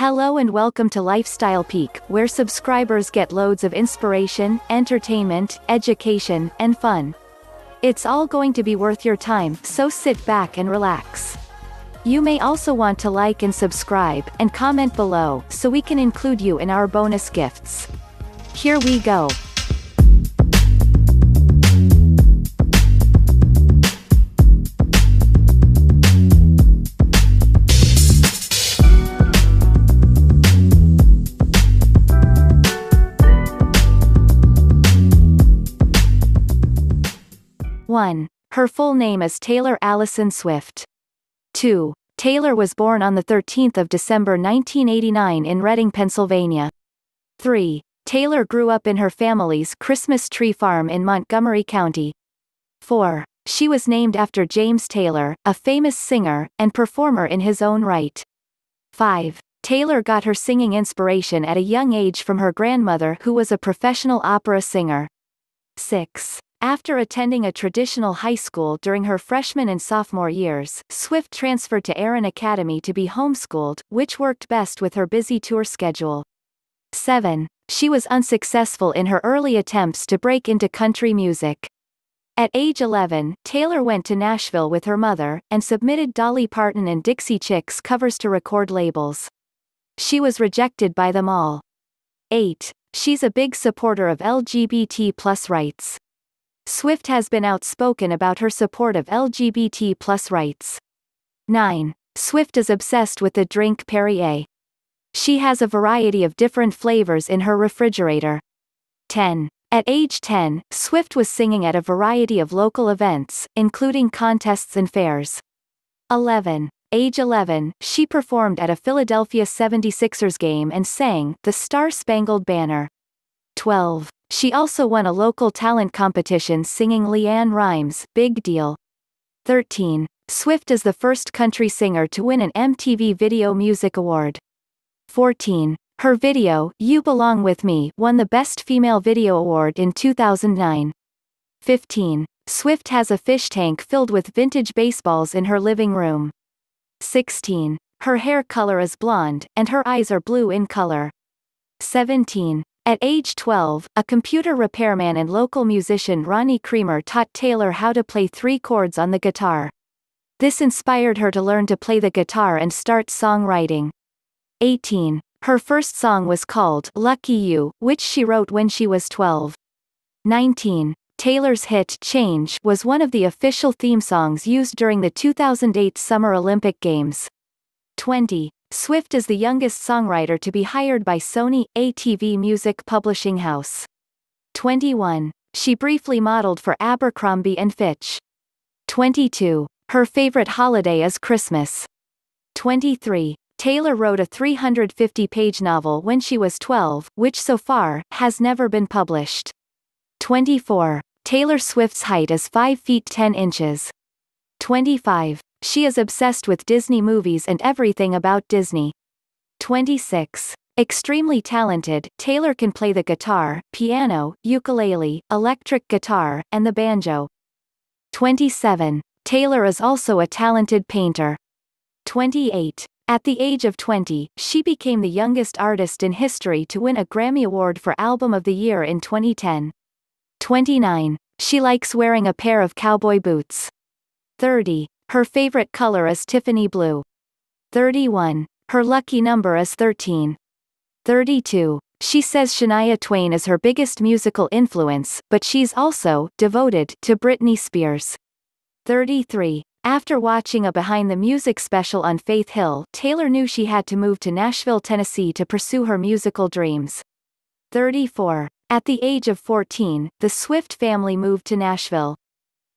Hello and welcome to Lifestyle Peak, where subscribers get loads of inspiration, entertainment, education, and fun. It's all going to be worth your time, so sit back and relax. You may also want to like and subscribe, and comment below, so we can include you in our bonus gifts. Here we go. 1. Her full name is Taylor Allison Swift. 2. Taylor was born on 13 December 1989 in Reading, Pennsylvania. 3. Taylor grew up in her family's Christmas tree farm in Montgomery County. 4. She was named after James Taylor, a famous singer and performer in his own right. 5. Taylor got her singing inspiration at a young age from her grandmother who was a professional opera singer. 6. After attending a traditional high school during her freshman and sophomore years, Swift transferred to Aaron Academy to be homeschooled, which worked best with her busy tour schedule. 7. She was unsuccessful in her early attempts to break into country music. At age 11, Taylor went to Nashville with her mother, and submitted Dolly Parton and Dixie Chicks covers to record labels. She was rejected by them all. 8. She's a big supporter of LGBT plus rights. Swift has been outspoken about her support of LGBT plus rights. 9. Swift is obsessed with the drink Perrier. She has a variety of different flavors in her refrigerator. 10. At age 10, Swift was singing at a variety of local events, including contests and fairs. 11. Age 11, she performed at a Philadelphia 76ers game and sang The Star Spangled Banner. 12. She also won a local talent competition singing Leanne Rhymes' Big Deal. 13. Swift is the first country singer to win an MTV Video Music Award. 14. Her video, You Belong With Me, won the Best Female Video Award in 2009. 15. Swift has a fish tank filled with vintage baseballs in her living room. 16. Her hair color is blonde, and her eyes are blue in color. 17. At age 12, a computer repairman and local musician Ronnie Creamer taught Taylor how to play three chords on the guitar. This inspired her to learn to play the guitar and start songwriting. 18. Her first song was called Lucky You, which she wrote when she was 12. 19. Taylor's hit Change was one of the official theme songs used during the 2008 Summer Olympic Games. 20. Swift is the youngest songwriter to be hired by Sony, ATV music publishing house. 21. She briefly modeled for Abercrombie and Fitch. 22. Her favorite holiday is Christmas. 23. Taylor wrote a 350-page novel when she was 12, which so far, has never been published. 24. Taylor Swift's height is 5 feet 10 inches. 25. She is obsessed with Disney movies and everything about Disney. 26. Extremely talented, Taylor can play the guitar, piano, ukulele, electric guitar, and the banjo. 27. Taylor is also a talented painter. 28. At the age of 20, she became the youngest artist in history to win a Grammy Award for Album of the Year in 2010. 29. She likes wearing a pair of cowboy boots. 30. Her favorite color is Tiffany blue. 31. Her lucky number is 13. 32. She says Shania Twain is her biggest musical influence, but she's also devoted to Britney Spears. 33. After watching a Behind the Music special on Faith Hill, Taylor knew she had to move to Nashville, Tennessee to pursue her musical dreams. 34. At the age of 14, the Swift family moved to Nashville.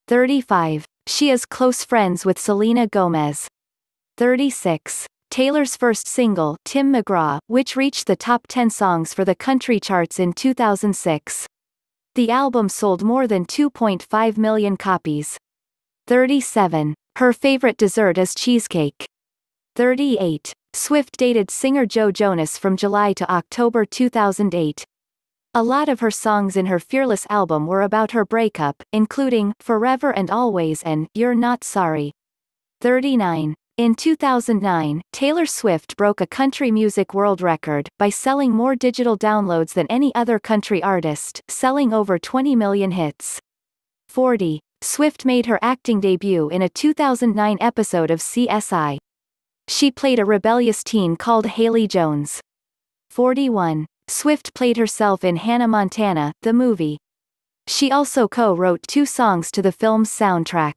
35. She is close friends with Selena Gomez. 36. Taylor's first single, Tim McGraw, which reached the top 10 songs for the country charts in 2006. The album sold more than 2.5 million copies. 37. Her favorite dessert is cheesecake. 38. Swift dated singer Joe Jonas from July to October 2008. A lot of her songs in her Fearless album were about her breakup, including Forever and Always and You're Not Sorry. 39. In 2009, Taylor Swift broke a country music world record by selling more digital downloads than any other country artist, selling over 20 million hits. 40. Swift made her acting debut in a 2009 episode of CSI. She played a rebellious teen called Haley Jones. 41. Swift played herself in Hannah Montana, the movie. She also co-wrote two songs to the film's soundtrack.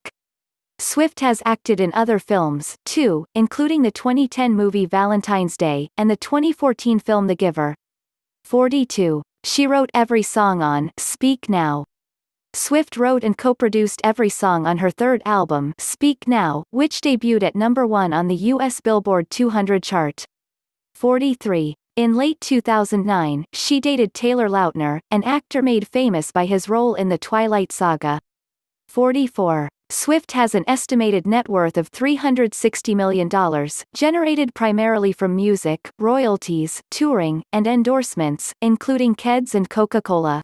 Swift has acted in other films, too, including the 2010 movie Valentine's Day, and the 2014 film The Giver. 42. She wrote every song on Speak Now. Swift wrote and co-produced every song on her third album, Speak Now, which debuted at number 1 on the US Billboard 200 chart. 43. In late 2009, she dated Taylor Lautner, an actor made famous by his role in the Twilight Saga. 44. Swift has an estimated net worth of $360 million, generated primarily from music, royalties, touring, and endorsements, including Keds and Coca-Cola.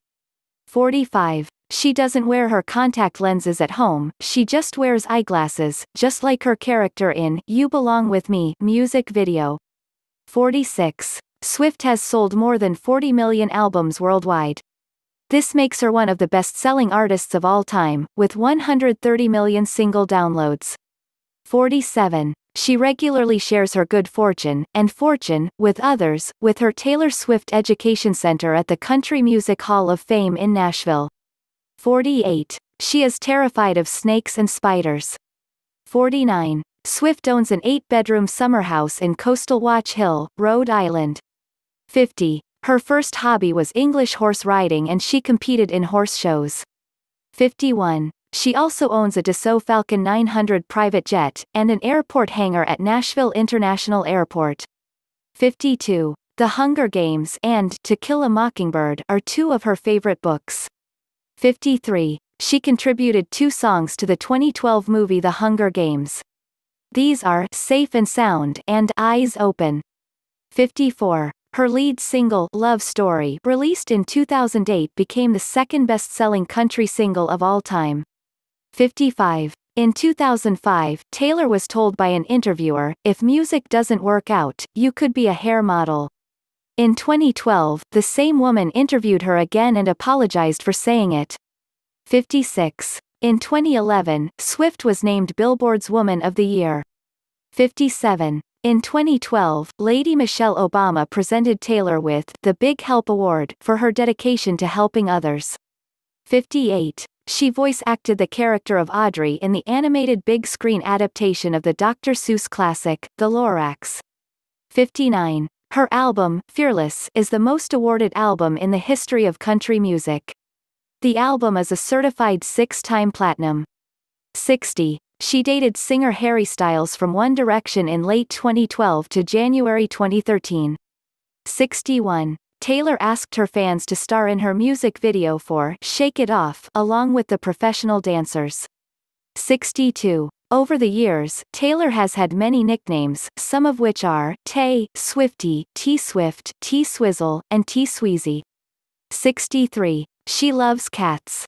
45. She doesn't wear her contact lenses at home, she just wears eyeglasses, just like her character in You Belong With Me music video. 46. Swift has sold more than 40 million albums worldwide. This makes her one of the best-selling artists of all time, with 130 million single downloads. 47. She regularly shares her good fortune, and fortune, with others, with her Taylor Swift Education Center at the Country Music Hall of Fame in Nashville. 48. She is terrified of snakes and spiders. 49. Swift owns an eight-bedroom summer house in coastal Watch Hill, Rhode Island. 50. Her first hobby was English horse riding and she competed in horse shows. 51. She also owns a Dassault Falcon 900 private jet and an airport hangar at Nashville International Airport. 52. The Hunger Games and To Kill a Mockingbird are two of her favorite books. 53. She contributed two songs to the 2012 movie The Hunger Games. These are Safe and Sound and Eyes Open. 54. Her lead single, Love Story, released in 2008 became the second best-selling country single of all time. 55. In 2005, Taylor was told by an interviewer, if music doesn't work out, you could be a hair model. In 2012, the same woman interviewed her again and apologized for saying it. 56. In 2011, Swift was named Billboard's Woman of the Year. 57. In 2012, Lady Michelle Obama presented Taylor with the Big Help Award for her dedication to helping others. 58. She voice acted the character of Audrey in the animated big screen adaptation of the Dr. Seuss classic, The Lorax. 59. Her album, Fearless, is the most awarded album in the history of country music. The album is a certified six time platinum. 60. She dated singer Harry Styles from One Direction in late 2012 to January 2013. 61. Taylor asked her fans to star in her music video for Shake It Off along with the professional dancers. 62. Over the years, Taylor has had many nicknames, some of which are Tay, Swifty, T Swift, T Swizzle, and T Sweezy. 63. She loves cats.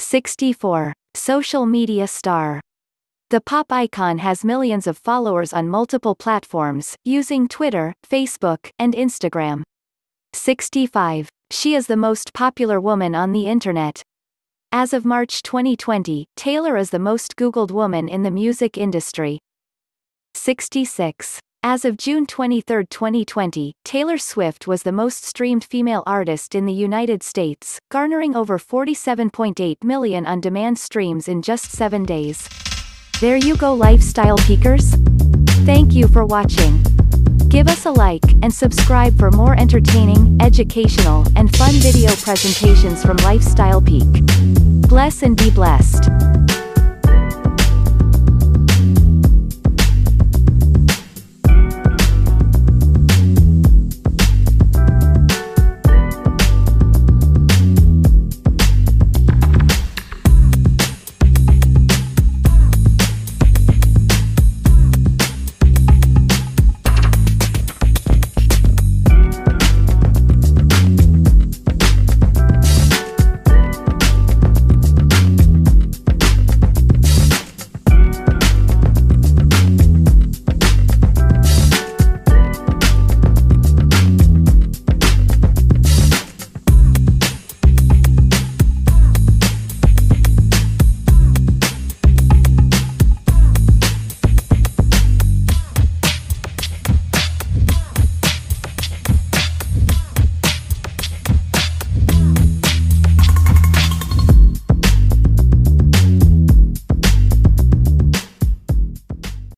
64. Social media star. The pop icon has millions of followers on multiple platforms, using Twitter, Facebook, and Instagram. 65. She is the most popular woman on the internet. As of March 2020, Taylor is the most Googled woman in the music industry. 66. As of June 23, 2020, Taylor Swift was the most streamed female artist in the United States, garnering over 47.8 million on demand streams in just seven days. There you go lifestyle peakers. Thank you for watching. Give us a like and subscribe for more entertaining, educational, and fun video presentations from Lifestyle Peak. Bless and be blessed.